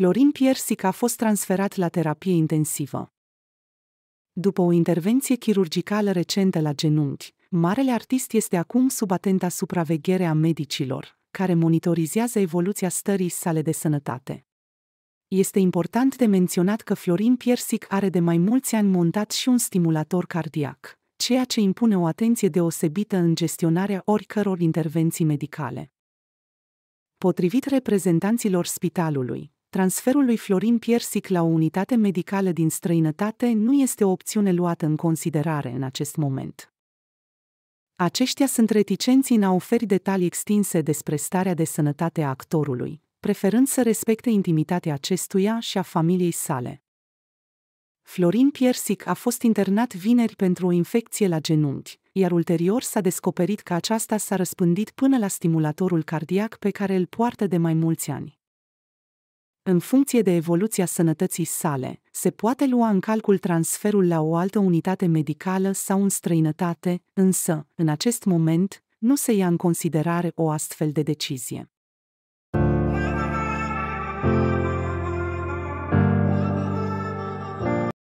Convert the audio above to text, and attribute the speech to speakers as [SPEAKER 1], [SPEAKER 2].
[SPEAKER 1] Florin Piersic a fost transferat la terapie intensivă. După o intervenție chirurgicală recentă la genunchi, marele artist este acum sub atenta supraveghere a medicilor, care monitorizează evoluția stării sale de sănătate. Este important de menționat că Florin Piersic are de mai mulți ani montat și un stimulator cardiac, ceea ce impune o atenție deosebită în gestionarea oricăror intervenții medicale. Potrivit reprezentanților spitalului, transferul lui Florin Piersic la o unitate medicală din străinătate nu este o opțiune luată în considerare în acest moment. Aceștia sunt reticenți în a oferi detalii extinse despre starea de sănătate a actorului, preferând să respecte intimitatea acestuia și a familiei sale. Florin Piersic a fost internat vineri pentru o infecție la genunchi, iar ulterior s-a descoperit că aceasta s-a răspândit până la stimulatorul cardiac pe care îl poartă de mai mulți ani. În funcție de evoluția sănătății sale, se poate lua în calcul transferul la o altă unitate medicală sau în străinătate, însă, în acest moment, nu se ia în considerare o astfel de decizie.